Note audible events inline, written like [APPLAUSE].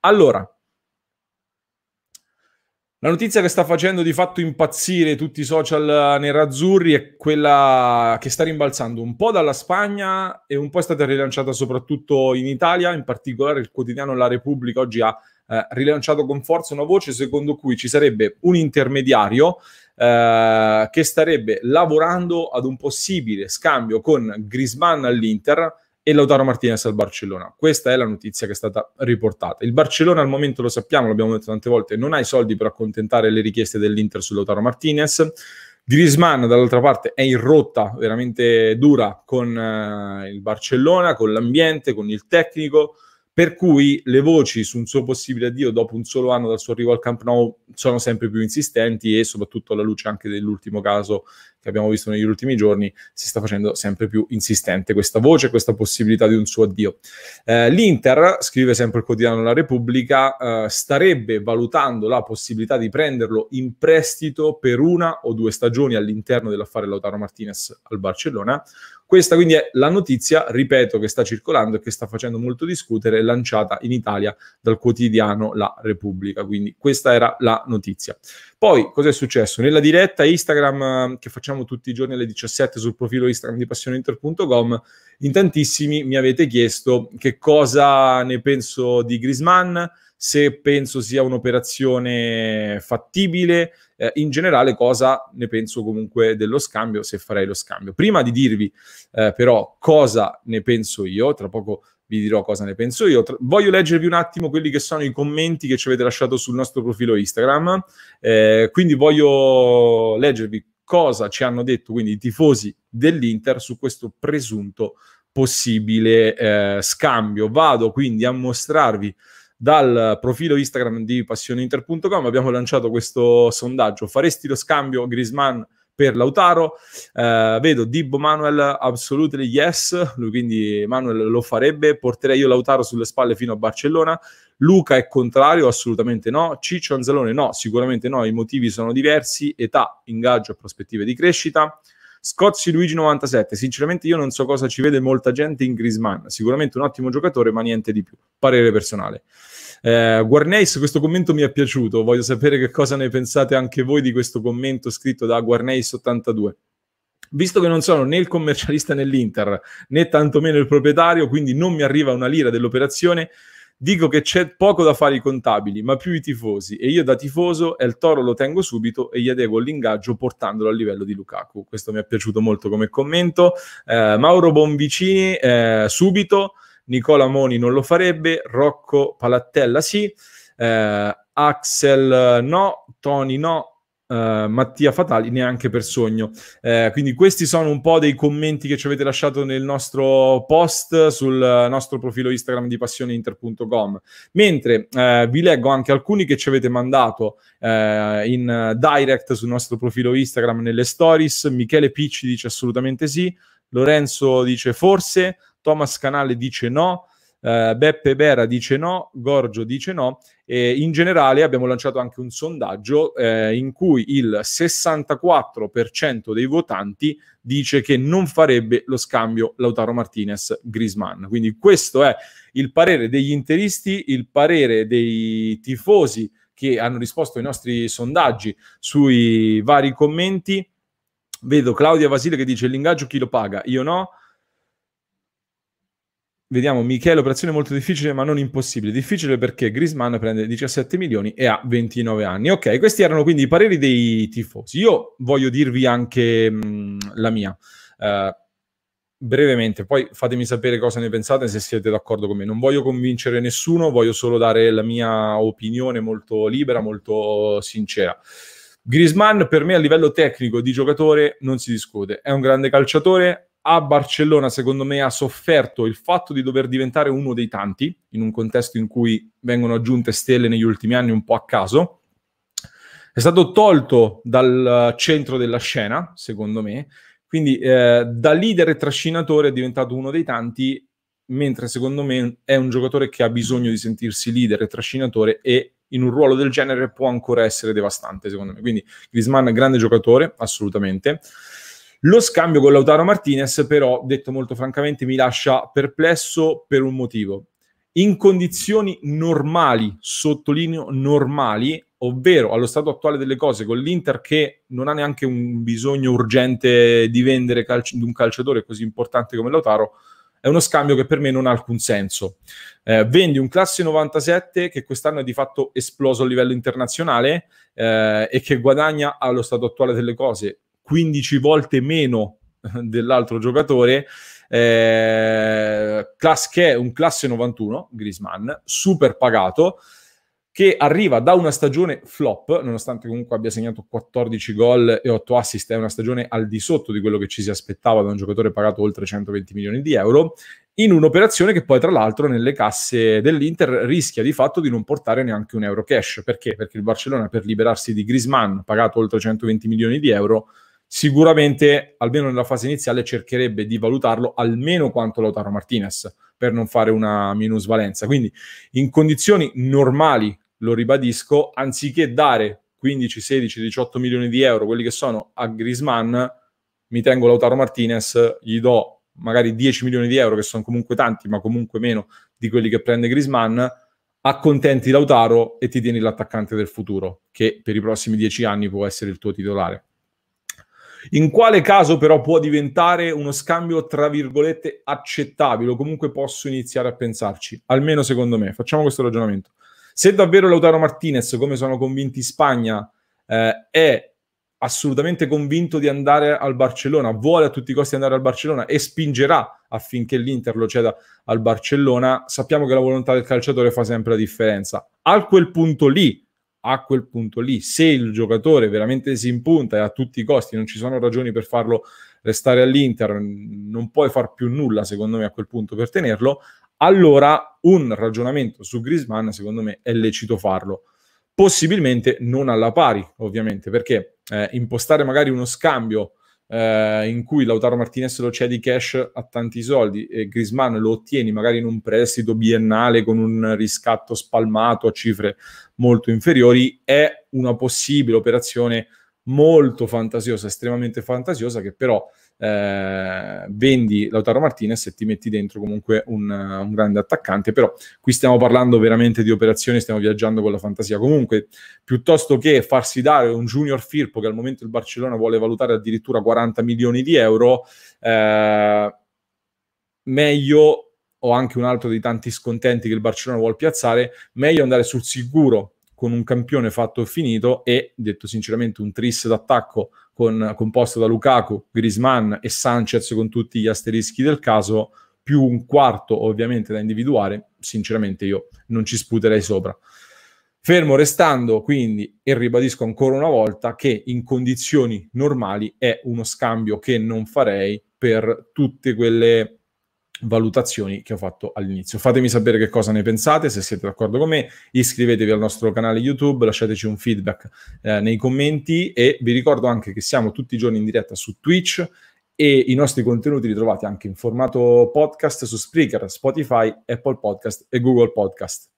Allora, la notizia che sta facendo di fatto impazzire tutti i social nerazzurri è quella che sta rimbalzando un po' dalla Spagna e un po' è stata rilanciata soprattutto in Italia, in particolare il quotidiano La Repubblica oggi ha eh, rilanciato con forza una voce secondo cui ci sarebbe un intermediario eh, che starebbe lavorando ad un possibile scambio con Grisman all'Inter e Lautaro Martinez al Barcellona. Questa è la notizia che è stata riportata. Il Barcellona al momento lo sappiamo, l'abbiamo detto tante volte, non ha i soldi per accontentare le richieste dell'Inter su Lautaro Martinez. Griezmann dall'altra parte è in rotta veramente dura con eh, il Barcellona, con l'ambiente, con il tecnico, per cui le voci su un suo possibile addio dopo un solo anno dal suo arrivo al Camp Nou sono sempre più insistenti e soprattutto alla luce anche dell'ultimo caso che abbiamo visto negli ultimi giorni, si sta facendo sempre più insistente questa voce, questa possibilità di un suo addio. Eh, L'Inter, scrive sempre il quotidiano La Repubblica, eh, starebbe valutando la possibilità di prenderlo in prestito per una o due stagioni all'interno dell'affare Lautaro Martinez al Barcellona. Questa quindi è la notizia, ripeto, che sta circolando e che sta facendo molto discutere, lanciata in Italia dal quotidiano La Repubblica. Quindi questa era la notizia. Poi, cosa è successo? Nella diretta Instagram eh, che facciamo facciamo tutti i giorni alle 17 sul profilo Instagram di passioneinter.com, in tantissimi mi avete chiesto che cosa ne penso di Grisman, se penso sia un'operazione fattibile, eh, in generale cosa ne penso comunque dello scambio, se farei lo scambio. Prima di dirvi eh, però cosa ne penso io, tra poco vi dirò cosa ne penso io. Tra- voglio leggervi un attimo quelli che sono i commenti che ci avete lasciato sul nostro profilo Instagram, eh, quindi voglio leggervi cosa ci hanno detto quindi i tifosi dell'Inter su questo presunto possibile eh, scambio. Vado quindi a mostrarvi dal profilo Instagram di passioneinter.com abbiamo lanciato questo sondaggio. Faresti lo scambio Grisman? per Lautaro. Eh, vedo Dibbo Manuel, absolutely yes, lui quindi Manuel lo farebbe, porterei io Lautaro sulle spalle fino a Barcellona. Luca è contrario, assolutamente no. Ciccio Anzalone no, sicuramente no, i motivi sono diversi, età, ingaggio prospettive di crescita. Scozzi Luigi 97, sinceramente io non so cosa ci vede molta gente in Grisman, sicuramente un ottimo giocatore ma niente di più, parere personale. Eh, Guarneis, questo commento mi è piaciuto, voglio sapere che cosa ne pensate anche voi di questo commento scritto da Guarneis82 visto che non sono né il commercialista nell'Inter né tantomeno il proprietario, quindi non mi arriva una lira dell'operazione. Dico che c'è poco da fare i contabili, ma più i tifosi. E io da tifoso El Toro lo tengo subito e gli adeguo l'ingaggio portandolo al livello di Lukaku. Questo mi è piaciuto molto come commento. Eh, Mauro Bonvicini, eh, subito. Nicola Moni non lo farebbe, Rocco Palattella sì, eh, Axel eh, no, Tony no, Uh, Mattia Fatali neanche per sogno. Uh, quindi questi sono un po' dei commenti che ci avete lasciato nel nostro post sul nostro profilo Instagram di passioneinter.com. Mentre vi leggo anche alcuni che ci avete mandato in direct sul nostro profilo Instagram nelle stories. Michele Picci dice assolutamente sì. Lorenzo dice forse, Thomas Canale dice no, eh, Beppe Bera dice no, Gorgio dice no e in generale abbiamo lanciato anche un sondaggio eh, in cui il 64% dei votanti dice che non farebbe lo scambio Lautaro Martinez Grisman. Quindi questo è il parere degli interisti, il parere dei tifosi che hanno risposto ai nostri sondaggi sui vari commenti Vedo Claudia Vasile che dice l'ingaggio chi lo paga? Io no. Vediamo Michele, operazione molto difficile ma non impossibile. Difficile perché Grisman prende 17 milioni e ha 29 anni. Ok, questi erano quindi i pareri dei tifosi. Io voglio dirvi anche mh, mm, la mia. Uh, brevemente, poi fatemi sapere cosa ne pensate se siete d'accordo con me. Non voglio convincere nessuno, voglio solo dare la mia opinione molto libera, molto sincera. Grisman per me a livello tecnico di giocatore non si discute, è un grande calciatore, a Barcellona secondo me ha sofferto il fatto di dover diventare uno dei tanti, in un contesto in cui vengono aggiunte stelle negli ultimi anni un po' a caso, è stato tolto dal centro della scena, secondo me, quindi eh, da leader e trascinatore è diventato uno dei tanti, mentre secondo me è un giocatore che ha bisogno di sentirsi leader e trascinatore e in un ruolo del genere può ancora essere devastante, secondo me. Quindi Grisman, grande giocatore, assolutamente. Lo scambio con Lautaro Martinez, però, detto molto francamente, mi lascia perplesso per un motivo. In condizioni normali, sottolineo normali, ovvero allo stato attuale delle cose, con l'Inter che non ha neanche un bisogno urgente di vendere calci- un calciatore così importante come Lautaro, è uno scambio che per me non ha alcun senso. Eh, vendi un classe 97 che quest'anno è di fatto esploso a livello internazionale eh, e che guadagna allo stato attuale delle cose 15 volte meno [LAUGHS] dell'altro giocatore. Eh, class che è un classe 91 Grisman, super pagato che arriva da una stagione flop, nonostante comunque abbia segnato 14 gol e 8 assist, è una stagione al di sotto di quello che ci si aspettava da un giocatore pagato oltre 120 milioni di euro, in un'operazione che poi tra l'altro nelle casse dell'Inter rischia di fatto di non portare neanche un euro cash. Perché? Perché il Barcellona per liberarsi di Grisman, pagato oltre 120 milioni di euro, sicuramente, almeno nella fase iniziale, cercherebbe di valutarlo almeno quanto Lautaro Martinez per non fare una minusvalenza. Quindi in condizioni normali lo ribadisco, anziché dare 15, 16, 18 milioni di euro, quelli che sono a Grisman, mi tengo Lautaro Martinez, gli do magari 10 milioni di euro, che sono comunque tanti, ma comunque meno di quelli che prende Grisman, accontenti Lautaro e ti tieni l'attaccante del futuro, che per i prossimi 10 anni può essere il tuo titolare. In quale caso però può diventare uno scambio tra virgolette accettabile o comunque posso iniziare a pensarci? Almeno secondo me, facciamo questo ragionamento. Se davvero Lautaro Martinez, come sono convinti in Spagna, eh, è assolutamente convinto di andare al Barcellona, vuole a tutti i costi andare al Barcellona e spingerà affinché l'Inter lo ceda al Barcellona, sappiamo che la volontà del calciatore fa sempre la differenza. A quel punto lì, a quel punto lì, se il giocatore veramente si impunta e a tutti i costi non ci sono ragioni per farlo restare all'Inter, non puoi far più nulla secondo me a quel punto per tenerlo, allora un ragionamento su Grisman, secondo me, è lecito farlo. Possibilmente non alla pari, ovviamente, perché eh, impostare magari uno scambio eh, in cui Lautaro Martinez lo cedi cash a tanti soldi e Grisman lo ottieni magari in un prestito biennale con un riscatto spalmato a cifre molto inferiori, è una possibile operazione molto fantasiosa, estremamente fantasiosa, che però eh, vendi Lautaro Martinez e ti metti dentro comunque un, un, grande attaccante, però qui stiamo parlando veramente di operazioni, stiamo viaggiando con la fantasia. Comunque, piuttosto che farsi dare un junior Firpo che al momento il Barcellona vuole valutare addirittura 40 milioni di euro, eh, meglio o anche un altro dei tanti scontenti che il Barcellona vuole piazzare, meglio andare sul sicuro con un campione fatto e finito e, detto sinceramente, un tris d'attacco con, composto da Lukaku, Grisman e Sanchez con tutti gli asterischi del caso, più un quarto ovviamente da individuare, sinceramente io non ci sputerei sopra. Fermo restando quindi, e ribadisco ancora una volta, che in condizioni normali è uno scambio che non farei per tutte quelle valutazioni che ho fatto all'inizio. Fatemi sapere che cosa ne pensate, se siete d'accordo con me, iscrivetevi al nostro canale YouTube, lasciateci un feedback eh, nei commenti e vi ricordo anche che siamo tutti i giorni in diretta su Twitch e i nostri contenuti li trovate anche in formato podcast su Spreaker, Spotify, Apple Podcast e Google Podcast.